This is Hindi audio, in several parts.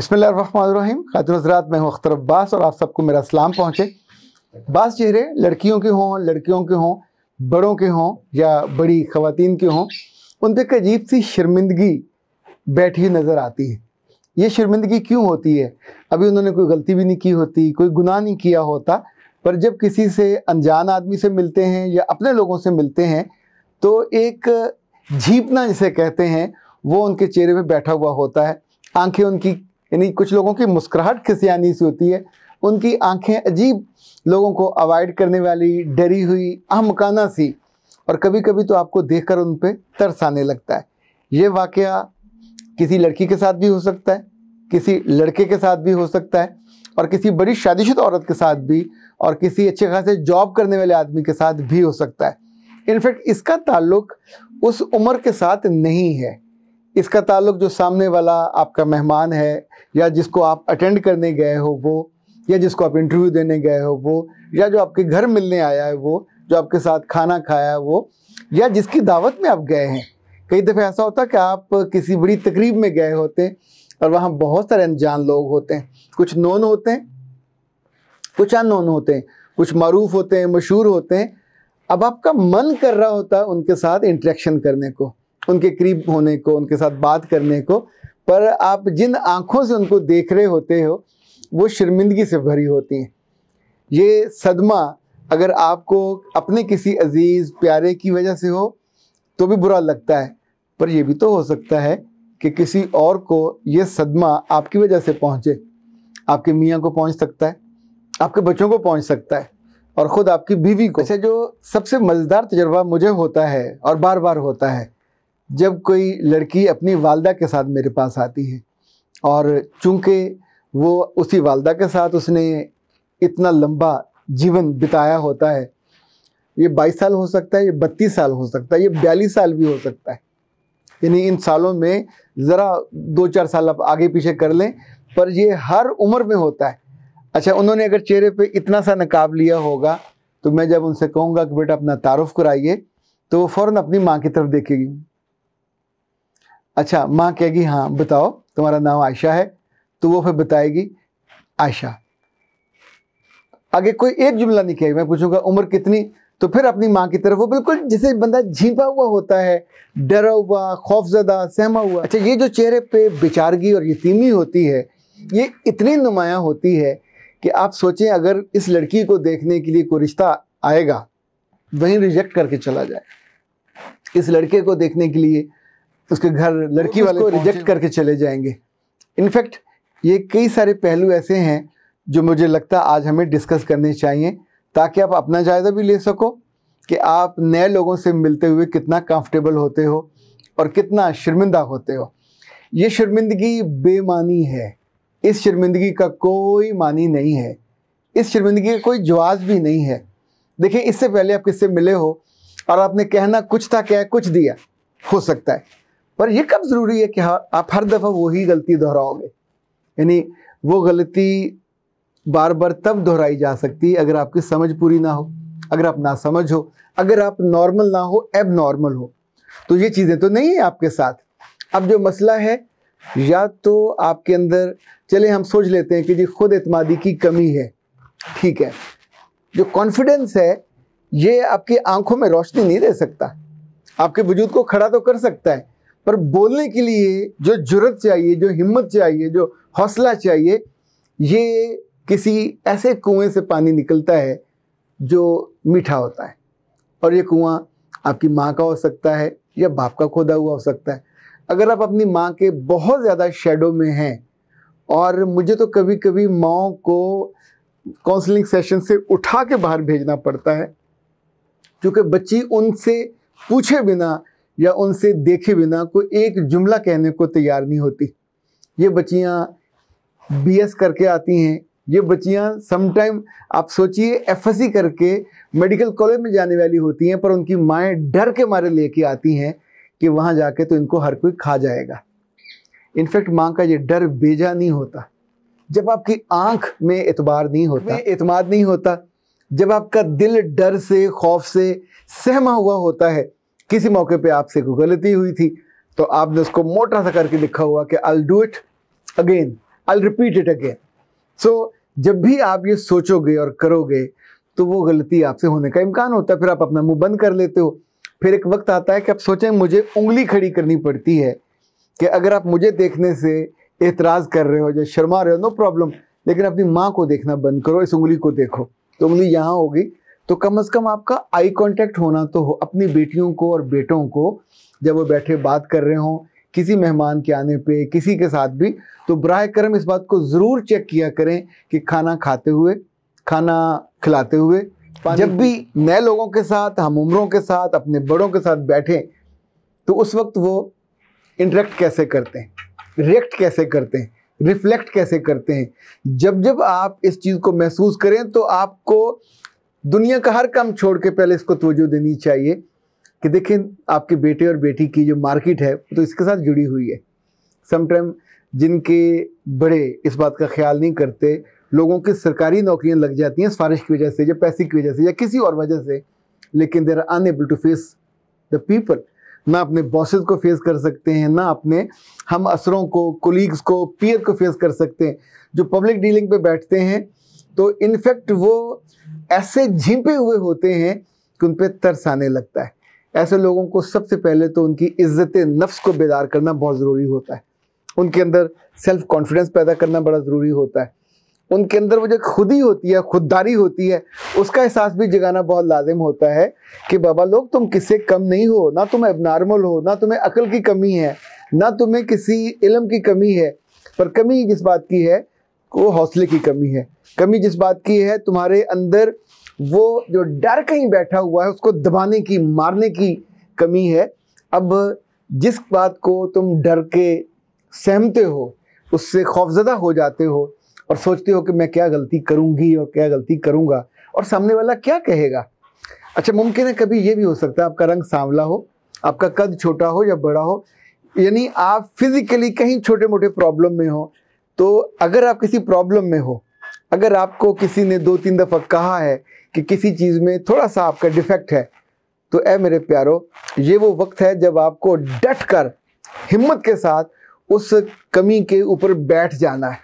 बसमीम हजरात मैं हूँ अख्तर अब्बास और आप सबको मेरा सलाम पहुँचे बास चेहरे लड़कियों के हों लड़कियों के हों बड़ों के हों या बड़ी ख़वान के हों उन पर अजीब सी शर्मिंदगी बैठी नज़र आती है ये शर्मिंदगी क्यों होती है अभी उन्होंने कोई गलती भी नहीं की होती कोई गुनाह नहीं किया होता पर जब किसी से अनजान आदमी से मिलते हैं या अपने लोगों से मिलते हैं तो एक झीपना जिसे कहते हैं वो उनके चेहरे पर बैठा हुआ होता है आंखें उनकी यानी कुछ लोगों की मुस्कुराहट खिसियानी सी होती है उनकी आंखें अजीब लोगों को अवॉइड करने वाली डरी हुई अहमकाना सी और कभी कभी तो आपको देखकर उन पर तरस आने लगता है ये वाक़ किसी लड़की के साथ भी हो सकता है किसी लड़के के साथ भी हो सकता है और किसी बड़ी शादीशुदा औरत के साथ भी और किसी अच्छे खासे जॉब करने वाले आदमी के साथ भी हो सकता है इनफैक्ट इसका ताल्लुक उस उम्र के साथ नहीं है इसका ताल्लुक जो सामने वाला आपका मेहमान है या जिसको आप अटेंड करने गए हो वो या जिसको आप इंटरव्यू देने गए हो वो या जो आपके घर मिलने आया है वो जो आपके साथ खाना खाया है वो या जिसकी दावत में आप गए हैं कई दफ़े ऐसा होता है कि आप किसी बड़ी तकरीब में गए होते हैं और वहाँ बहुत सारे अनजान लोग होते हैं कुछ नोन होते हैं कुछ अननोन होते हैं कुछ मरूफ होते हैं मशहूर होते हैं अब आपका मन कर रहा होता है उनके साथ इंट्रैक्शन करने को उनके करीब होने को उनके साथ बात करने को पर आप जिन आँखों से उनको देख रहे होते हो वो शर्मिंदगी से भरी होती हैं ये सदमा अगर आपको अपने किसी अजीज़ प्यारे की वजह से हो तो भी बुरा लगता है पर यह भी तो हो सकता है कि किसी और को ये सदमा आपकी वजह से पहुँचे आपके मियाँ को पहुँच सकता है आपके बच्चों को पहुँच सकता है और ख़ुद आपकी बीवी को अच्छा जो सबसे मज़ेदार तजर्बा मुझे होता है और बार बार होता है जब कोई लड़की अपनी वालदा के साथ मेरे पास आती है और चूंकि वो उसी वालदा के साथ उसने इतना लंबा जीवन बिताया होता है ये 22 साल हो सकता है ये 32 साल हो सकता है ये 42 साल भी हो सकता है यानी इन सालों में ज़रा दो चार साल आप आगे पीछे कर लें पर ये हर उम्र में होता है अच्छा उन्होंने अगर चेहरे पे इतना सा नकाब लिया होगा तो मैं जब उनसे कहूँगा कि बेटा अपना तारुफ कराइए तो वो फ़ौर अपनी माँ की तरफ देखेगी अच्छा माँ कहेगी हाँ बताओ तुम्हारा नाम आयशा है तो वो फिर बताएगी आयशा आगे कोई एक जुमला नहीं कहेगी मैं पूछूंगा उम्र कितनी तो फिर अपनी माँ की तरफ वो बिल्कुल जैसे बंदा झीपा हुआ होता है डरा हुआ खौफजदा सहमा हुआ अच्छा ये जो चेहरे पे बेचारगी और यतीमी होती है ये इतनी नुमाया होती है कि आप सोचें अगर इस लड़की को देखने के लिए कोई रिश्ता आएगा वहीं रिजेक्ट करके चला जाए इस लड़के को देखने के लिए उसके घर लड़की वाले को रिजेक्ट करके चले जाएंगे इनफैक्ट ये कई सारे पहलू ऐसे हैं जो मुझे लगता आज हमें डिस्कस करने चाहिए ताकि आप अपना जायज़ा भी ले सको कि आप नए लोगों से मिलते हुए कितना कंफर्टेबल होते हो और कितना शर्मिंदा होते हो ये शर्मिंदगी बेमानी है इस शर्मिंदगी का कोई मानी नहीं है इस शर्मिंदगी का कोई जवाब भी नहीं है देखिए इससे पहले आप किससे मिले हो और आपने कहना कुछ था क्या कुछ दिया हो सकता है पर ये कब ज़रूरी है कि हाँ आप हर दफ़ा वही गलती दोहराओगे यानी वो गलती बार बार तब दोहराई जा सकती है अगर आपकी समझ पूरी ना हो अगर आप ना समझ हो अगर आप नॉर्मल ना हो एब नॉर्मल हो तो ये चीज़ें तो नहीं है आपके साथ अब जो मसला है या तो आपके अंदर चले हम सोच लेते हैं कि जी खुद एतमादी की कमी है ठीक है जो कॉन्फिडेंस है ये आपकी आंखों में रोशनी नहीं दे सकता आपके वजूद को खड़ा तो कर सकता है पर बोलने के लिए जो जरूरत चाहिए जो हिम्मत चाहिए जो हौसला चाहिए ये किसी ऐसे कुएं से पानी निकलता है जो मीठा होता है और ये कुआं आपकी माँ का हो सकता है या बाप का खोदा हुआ हो सकता है अगर आप अपनी माँ के बहुत ज़्यादा शेडो में हैं और मुझे तो कभी कभी माओ को काउंसलिंग सेशन से उठा के बाहर भेजना पड़ता है क्योंकि बच्ची उनसे पूछे बिना या उनसे देखे बिना कोई एक जुमला कहने को तैयार नहीं होती ये बच्चियाँ बी करके आती हैं ये बच्चियाँ समटाइम आप सोचिए एफ करके मेडिकल कॉलेज में जाने वाली होती हैं पर उनकी माएँ डर के मारे लेके आती हैं कि वहाँ जाके तो इनको हर कोई खा जाएगा इनफेक्ट माँ का ये डर बेजा नहीं होता जब आपकी आंख में एतबार नहीं होता एतमाद नहीं होता जब आपका दिल डर से खौफ से सहमा हुआ होता है किसी मौके पे आपसे कोई गलती हुई थी तो आपने उसको मोटा सा करके लिखा हुआ कि I do it again I repeat it again so जब भी आप ये सोचोगे और करोगे तो वो गलती आपसे होने का इम्कान होता है फिर आप अपना मुंह बंद कर लेते हो फिर एक वक्त आता है कि आप सोचें मुझे उंगली खड़ी करनी पड़ती है कि अगर आप मुझे देखने से एतराज़ कर रहे हो या शर्मा रहे हो नो प्रॉब्लम लेकिन अपनी माँ को देखना बंद करो इस उंगली को देखो तो उंगली यहाँ होगी तो कम से कम आपका आई कांटेक्ट होना तो हो अपनी बेटियों को और बेटों को जब वो बैठे बात कर रहे हों किसी मेहमान के आने पे किसी के साथ भी तो बरह करम इस बात को ज़रूर चेक किया करें कि खाना खाते हुए खाना खिलाते हुए जब भी नए लोगों के साथ हम उम्रों के साथ अपने बड़ों के साथ बैठें तो उस वक्त वो इंटरेक्ट कैसे करते हैं रिएक्ट कैसे करते हैं रिफ्लेक्ट कैसे करते हैं जब जब आप इस चीज़ को महसूस करें तो आपको दुनिया का हर काम छोड़ के पहले इसको तोजो देनी चाहिए कि देखें आपके बेटे और बेटी की जो मार्केट है तो इसके साथ जुड़ी हुई है समटाइम जिनके बड़े इस बात का ख्याल नहीं करते लोगों की सरकारी नौकरियां लग जाती हैं सिफारिश की वजह से या पैसे की वजह से या किसी और वजह से लेकिन there are unable to face the people ना अपने बॉसेस को फेस कर सकते हैं ना अपने हम असरों को कोलीग्स को पीयर को फेस कर सकते हैं जो पब्लिक डीलिंग पे बैठते हैं तो इनफैक्ट वो ऐसे झिपे हुए होते हैं कि उन पर तरस आने लगता है ऐसे लोगों को सबसे पहले तो उनकी इज्जत नफ्स को बेदार करना बहुत ज़रूरी होता है उनके अंदर सेल्फ कॉन्फिडेंस पैदा करना बड़ा ज़रूरी होता है उनके अंदर वो जो खुदी होती है खुददारी होती है उसका एहसास भी जगाना बहुत लाजिम होता है कि बाबा लोग तुम किससे कम नहीं हो ना तुम एबनॉर्मल हो ना तुम्हें अकल की कमी है ना तुम्हें किसी इलम की कमी है पर कमी जिस बात की है को हौसले की कमी है कमी जिस बात की है तुम्हारे अंदर वो जो डर कहीं बैठा हुआ है उसको दबाने की मारने की कमी है अब जिस बात को तुम डर के सहमते हो उससे खौफजदा हो जाते हो और सोचते हो कि मैं क्या गलती करूंगी और क्या गलती करूंगा और सामने वाला क्या कहेगा अच्छा मुमकिन है कभी ये भी हो सकता है आपका रंग सांवला हो आपका कद छोटा हो या बड़ा हो यानी आप फिजिकली कहीं छोटे मोटे प्रॉब्लम में हो तो अगर आप किसी प्रॉब्लम में हो अगर आपको किसी ने दो तीन दफ़ा कहा है कि किसी चीज़ में थोड़ा सा आपका डिफेक्ट है तो ऐ मेरे प्यारो ये वो वक्त है जब आपको डट कर हिम्मत के साथ उस कमी के ऊपर बैठ जाना है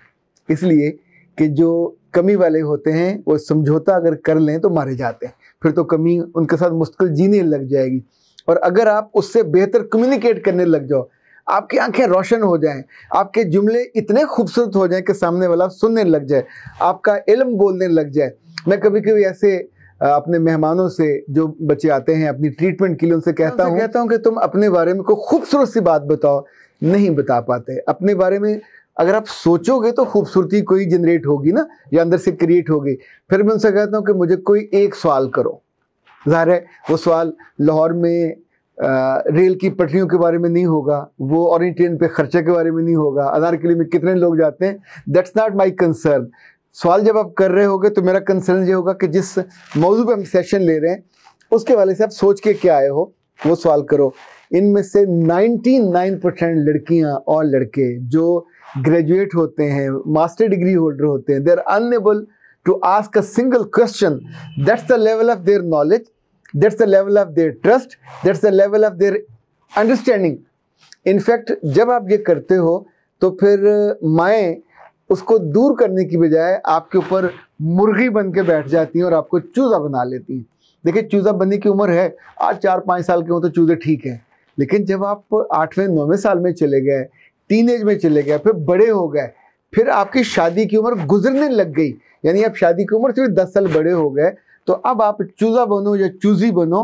इसलिए कि जो कमी वाले होते हैं वो समझौता अगर कर लें तो मारे जाते हैं फिर तो कमी उनके साथ मुश्किल जीने लग जाएगी और अगर आप उससे बेहतर कम्युनिकेट करने लग जाओ आपकी आंखें रोशन हो जाएं आपके जुमले इतने खूबसूरत हो जाएं कि सामने वाला सुनने लग जाए आपका इल्म बोलने लग जाए मैं कभी कभी ऐसे अपने मेहमानों से जो बच्चे आते हैं अपनी ट्रीटमेंट के लिए उनसे कहता हूँ कहता हूँ कि तुम अपने बारे में कोई खूबसूरत सी बात बताओ नहीं बता पाते अपने बारे में अगर आप सोचोगे तो खूबसूरती कोई जनरेट होगी ना या अंदर से क्रिएट होगी फिर मैं उनसे कहता हूँ कि मुझे कोई एक सवाल करो ज़ाहिर है वो सवाल लाहौर में रेल की पटरियों के बारे में नहीं होगा वो और ट्रेन पे खर्चे के बारे में नहीं होगा आधार लिए में कितने लोग जाते हैं दैट्स नॉट माई कंसर्न सवाल जब आप कर रहे होगे तो मेरा कंसर्न ये होगा कि जिस मौजू पर हम सेशन ले रहे हैं उसके वाले से आप सोच के क्या आए हो वो सवाल करो इनमें से 99 परसेंट लड़कियाँ और लड़के जो ग्रेजुएट होते हैं मास्टर डिग्री होल्डर होते हैं they are unable to ask a single question that's the level of their knowledge that's the level of their trust that's the level of their understanding in fact जब आप ये करते हो तो फिर माएँ उसको दूर करने की बजाय आपके ऊपर मुर्गी बन के बैठ जाती हैं और आपको चूज़ा बना लेती हैं देखिए चूज़ा बनने की उम्र है आज चार पाँच साल के हों तो चूज़े ठीक हैं लेकिन जब आप आठवें नौवें साल में चले गए टीन एज में चले गए फिर बड़े हो गए फिर आपकी शादी की उम्र गुजरने लग गई यानी आप शादी की उम्र सिर्फ दस साल बड़े हो गए तो अब आप चूज़ा बनो या चूज़ी बनो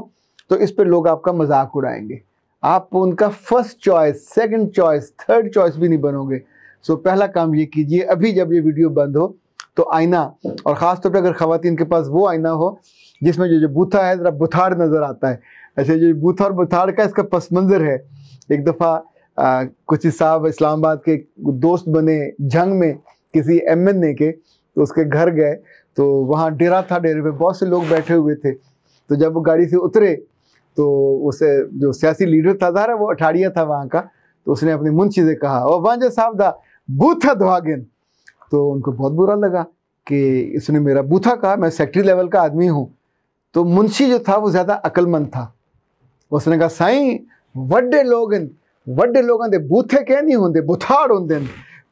तो इस पर लोग आपका मजाक उड़ाएंगे आप उनका first choice second choice third choice भी नहीं बनोगे सो पहला काम ये कीजिए अभी जब ये वीडियो बंद हो तो आईना और ख़ास तौर तो पर अगर ख़वान के पास वो आईना हो जिसमें जो जो बूथा है ज़रा बुथार नज़र आता है ऐसे जो बूथा और बुथार का इसका पस मंज़र है एक दफ़ा कुछ साहब इस्लामाबाद के दोस्त बने जंग में किसी एम एन ए के तो उसके घर गए तो वहाँ डेरा था डेरे पे बहुत से लोग बैठे हुए थे तो जब वो गाड़ी से उतरे तो उसे जो सियासी लीडर था ज़ाहिर वो अठाड़िया था वहाँ का तो उसने अपनी मुंशी से कहा और वंज साहब दा बूथा दुआगिन तो उनको बहुत बुरा लगा कि इसने मेरा बूथा कहा मैं सेक्रेटरी लेवल का आदमी हूँ तो मुंशी जो था वो ज़्यादा अक्लमंद था उसने कहा साई वड्डे लोग वड्डे लोगों के बूथे कह नहीं होंगे बुथाड़ होंगे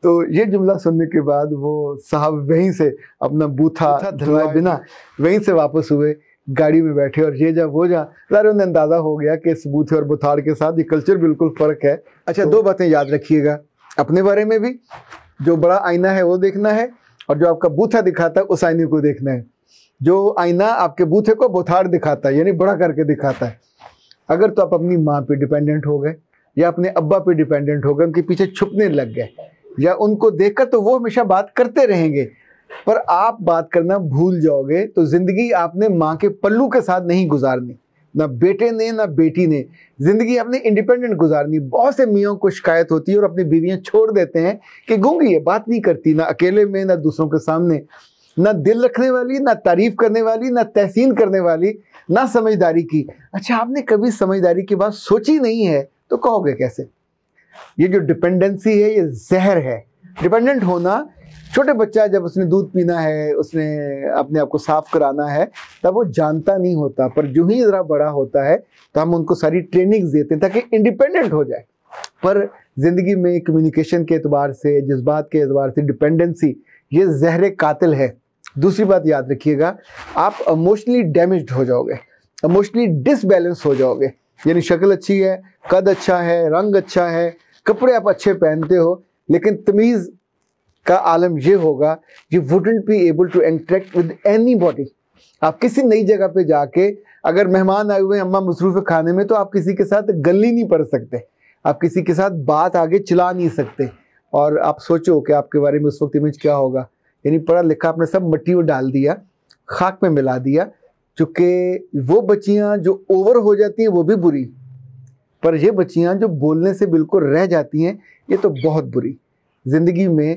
तो ये जुमला सुनने के बाद वो साहब वहीं से अपना बूथा धरवाए बिना वहीं से वापस हुए गाड़ी में बैठे और ये जा वो जा ज़ाहिर उन्हें अंदाज़ा हो गया कि इस बूथे और बुथाड़ के साथ ये कल्चर बिल्कुल फ़र्क है अच्छा तो, दो बातें याद रखिएगा अपने बारे में भी जो बड़ा आईना है वो देखना है और जो आपका बूथा दिखाता है उस आईने को देखना है जो आईना आपके बूथे को बुथाड़ दिखाता है यानी बड़ा करके दिखाता है अगर तो आप अपनी माँ पर डिपेंडेंट हो गए या अपने अब्बा पे डिपेंडेंट हो गए उनके पीछे छुपने लग गए या उनको देखकर तो वो हमेशा बात करते रहेंगे पर आप बात करना भूल जाओगे तो ज़िंदगी आपने माँ के पल्लू के साथ नहीं गुजारनी ना बेटे ने ना बेटी ने ज़िंदगी आपने इंडिपेंडेंट गुजारनी बहुत से मियाँ को शिकायत होती है और अपनी बीवियाँ छोड़ देते हैं कि गूंगी है बात नहीं करती ना अकेले में ना दूसरों के सामने ना दिल रखने वाली ना तारीफ़ करने वाली ना तहसीन करने वाली ना समझदारी की अच्छा आपने कभी समझदारी की बात सोची नहीं है तो कहोगे कैसे ये जो डिपेंडेंसी है ये जहर है डिपेंडेंट होना छोटे बच्चा जब उसने दूध पीना है उसने अपने आप को साफ कराना है तब वो जानता नहीं होता पर जो ही ज़रा बड़ा होता है तो हम उनको सारी ट्रेनिंग देते हैं ताकि इंडिपेंडेंट हो जाए पर ज़िंदगी में कम्युनिकेशन के एतबार से जज्बात के एतबार से डिपेंडेंसी ये जहर कातिल है दूसरी बात याद रखिएगा आप इमोशनली डैमेज हो जाओगे इमोशनली डिसबैलेंस हो जाओगे यानी शक्ल अच्छी है कद अच्छा है रंग अच्छा है कपड़े आप अच्छे पहनते हो लेकिन तमीज़ का आलम यह होगा you wouldn't be able to interact with anybody आप किसी नई जगह पे जाके अगर मेहमान आए हुए हैं अम्मा मसरूफ़ है खाने में तो आप किसी के साथ गली नहीं पड़ सकते आप किसी के साथ बात आगे चला नहीं सकते और आप सोचो कि आपके बारे में उस वक्त इमेज क्या होगा यानी पढ़ा लिखा आपने सब मट्टी में डाल दिया खाक में मिला दिया चूँकि वो बच्चियाँ जो ओवर हो जाती हैं वो भी बुरी पर ये बच्चियाँ जो बोलने से बिल्कुल रह जाती हैं ये तो बहुत बुरी ज़िंदगी में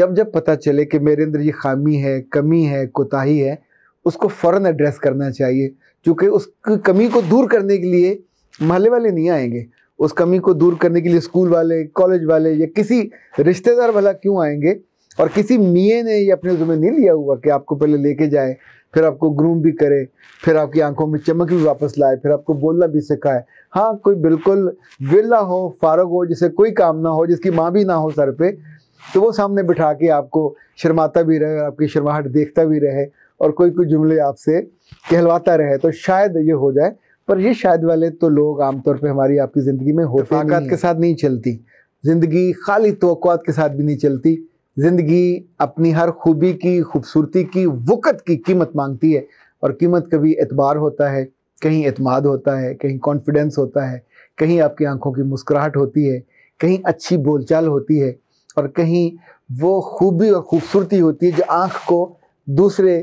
जब जब पता चले कि मेरे अंदर ये खामी है कमी है कोताही है उसको फ़ौर एड्रेस करना चाहिए चूँकि उस कमी को दूर करने के लिए महल्ले वाले नहीं आएंगे उस कमी को दूर करने के लिए स्कूल वाले कॉलेज वाले या किसी रिश्तेदार वाला क्यों आएंगे और किसी मियाँ ने ये अपने ज़ुम्मे नहीं लिया हुआ कि आपको पहले लेके जाए फिर आपको ग्रूम भी करे फिर आपकी आंखों में चमक भी वापस लाए फिर आपको बोलना भी सिखाए हाँ कोई बिल्कुल वेला हो फारग हो जिसे कोई काम ना हो जिसकी माँ भी ना हो सर पे तो वो सामने बिठा के आपको शर्माता भी रहे आपकी शर्माहट देखता भी रहे और कोई कोई जुमले आपसे कहलवाता रहे तो शायद ये हो जाए पर ये शायद वाले तो लोग आमतौर पर हमारी आपकी ज़िंदगी में होते के साथ नहीं चलती ज़िंदगी खाली तो के साथ भी नहीं चलती ज़िंदगी अपनी हर खूबी की खूबसूरती की वक़्त की कीमत मांगती है और कीमत कभी एतबार होता है कहीं अतमाद होता है कहीं कॉन्फिडेंस होता है कहीं आपकी आंखों की मुस्कुराहट होती है कहीं अच्छी बोलचाल होती है और कहीं वो खूबी और ख़ूबसूरती होती है जो आँख को दूसरे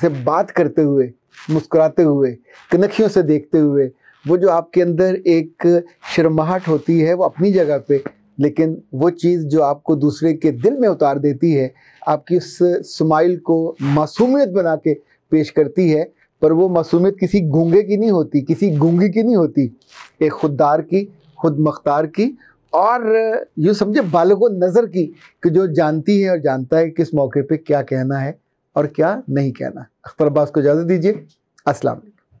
से बात करते हुए मुस्कुराते हुए कनखियों से देखते हुए वो जो आपके अंदर एक शर्माहट होती है वो अपनी जगह पे लेकिन वो चीज़ जो आपको दूसरे के दिल में उतार देती है आपकी उस स्माइल को मासूमियत बना के पेश करती है पर वो मासूमियत किसी गूंगे की नहीं होती किसी गूंगी की नहीं होती एक खुददार की खुद मख्तार की और ये समझे बालक नज़र की कि जो जानती है और जानता है किस मौके पे क्या कहना है और क्या नहीं कहना अख्तर अब्बास को इजाज़त दीजिए असलम